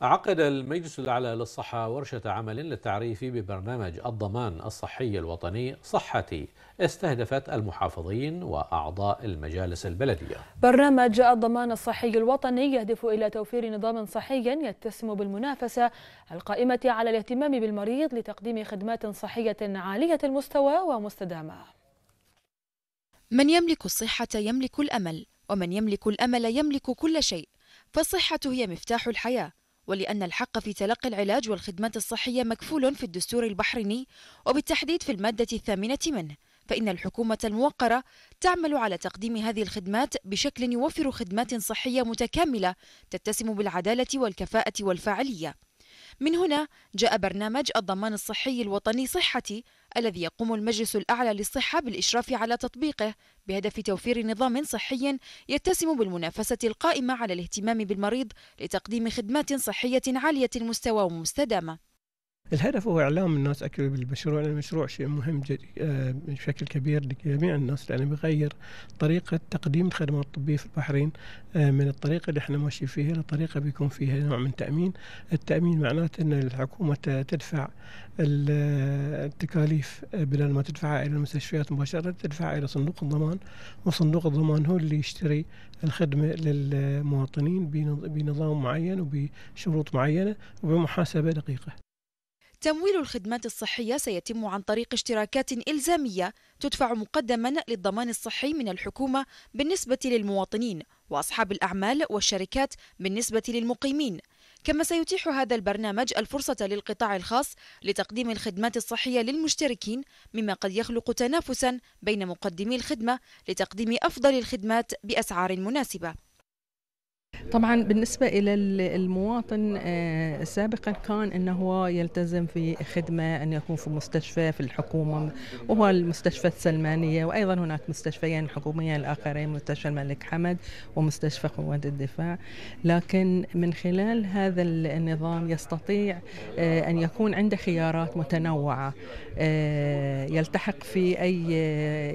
عقد المجلس الأعلى للصحة ورشة عمل للتعريف ببرنامج الضمان الصحي الوطني صحتي استهدفت المحافظين وأعضاء المجالس البلدية برنامج الضمان الصحي الوطني يهدف إلى توفير نظام صحي يتسم بالمنافسة القائمة على الاهتمام بالمريض لتقديم خدمات صحية عالية المستوى ومستدامة من يملك الصحة يملك الأمل ومن يملك الأمل يملك كل شيء فالصحة هي مفتاح الحياة ولأن الحق في تلقي العلاج والخدمات الصحية مكفول في الدستور البحريني وبالتحديد في المادة الثامنة منه فإن الحكومة الموقرة تعمل على تقديم هذه الخدمات بشكل يوفر خدمات صحية متكاملة تتسم بالعدالة والكفاءة والفاعلية من هنا جاء برنامج الضمان الصحي الوطني صحتي الذي يقوم المجلس الأعلى للصحة بالإشراف على تطبيقه بهدف توفير نظام صحي يتسم بالمنافسة القائمة على الاهتمام بالمريض لتقديم خدمات صحية عالية المستوى ومستدامة الهدف هو إعلام الناس اكل بالمشروع لأن المشروع شيء مهم آه، بشكل كبير لجميع الناس لأنه بيغير طريقة تقديم الخدمات الطبية في البحرين آه، من الطريقة اللي احنا ماشيين فيها لطريقة بيكون فيها نوع من تأمين التأمين معناته أن الحكومة تدفع التكاليف آه، بدل ما تدفعها إلى المستشفيات مباشرة تدفعها إلى صندوق الضمان وصندوق الضمان هو اللي يشتري الخدمة للمواطنين بنظام معين وبشروط معينة وبمحاسبة دقيقة تمويل الخدمات الصحية سيتم عن طريق اشتراكات إلزامية تدفع مقدما للضمان الصحي من الحكومة بالنسبة للمواطنين وأصحاب الأعمال والشركات بالنسبة للمقيمين كما سيتيح هذا البرنامج الفرصة للقطاع الخاص لتقديم الخدمات الصحية للمشتركين مما قد يخلق تنافسا بين مقدمي الخدمة لتقديم أفضل الخدمات بأسعار مناسبة طبعا بالنسبة إلى المواطن آه، سابقا كان أنه يلتزم في خدمة أن يكون في مستشفى في الحكومة وهو المستشفى السلمانية وأيضا هناك مستشفيين حكوميين الآخرين مستشفى الملك حمد ومستشفى قوات الدفاع لكن من خلال هذا النظام يستطيع آه، أن يكون عنده خيارات متنوعة آه، يلتحق في أي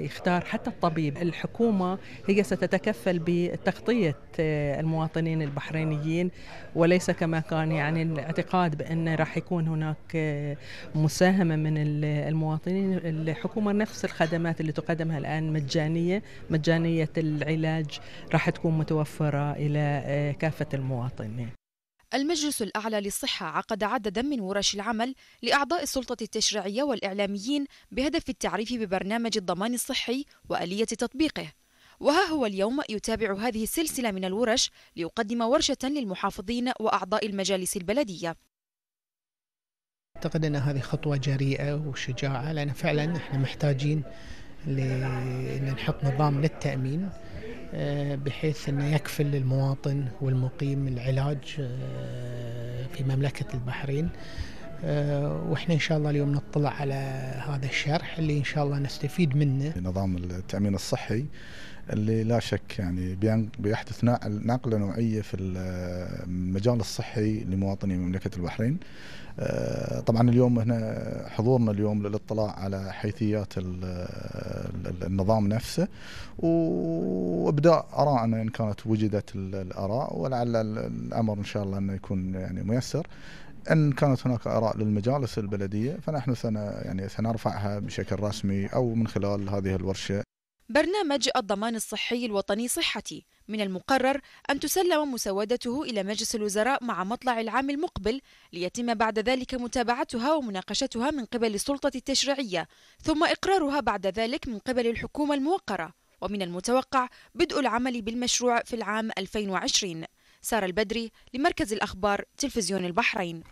يختار حتى الطبيب الحكومة هي ستتكفل بتغطية المواطن المواطنين البحرينيين وليس كما كان يعني الاعتقاد بأن راح يكون هناك آه، مساهمة من المواطنين الحكومة نفس الخدمات اللي تقدمها الآن مجانية مجانية العلاج راح تكون متوفرة إلى آه، كافة المواطنين المجلس الأعلى للصحة عقد عددا من ورش العمل لأعضاء السلطة التشريعية والإعلاميين بهدف التعريف ببرنامج الضمان الصحي وآلية تطبيقه وها هو اليوم يتابع هذه السلسلة من الورش ليقدم ورشة للمحافظين وأعضاء المجالس البلدية أعتقد أن هذه خطوة جريئة وشجاعة لأن فعلا احنا محتاجين لأن نحط نظام للتأمين آه، بحيث أنه يكفل للمواطن والمقيم العلاج آه، في مملكة البحرين آه، واحنا ان شاء الله اليوم نطلع على هذا الشرح اللي ان شاء الله نستفيد منه نظام التامين الصحي اللي لا شك يعني بيحدث نقله نوعيه في المجال الصحي لمواطني مملكه البحرين. آه، طبعا اليوم هنا حضورنا اليوم للاطلاع على حيثيات النظام نفسه وابداء ارائنا ان كانت وجدت الاراء ولعل الامر ان شاء الله انه يكون يعني ميسر. ان كانت هناك اراء للمجالس البلديه فنحن سن يعني سنرفعها بشكل رسمي او من خلال هذه الورشه. برنامج الضمان الصحي الوطني صحتي من المقرر ان تسلم مسودته الى مجلس الوزراء مع مطلع العام المقبل ليتم بعد ذلك متابعتها ومناقشتها من قبل السلطه التشريعيه ثم اقرارها بعد ذلك من قبل الحكومه الموقره ومن المتوقع بدء العمل بالمشروع في العام 2020 سارة البدري لمركز الأخبار تلفزيون البحرين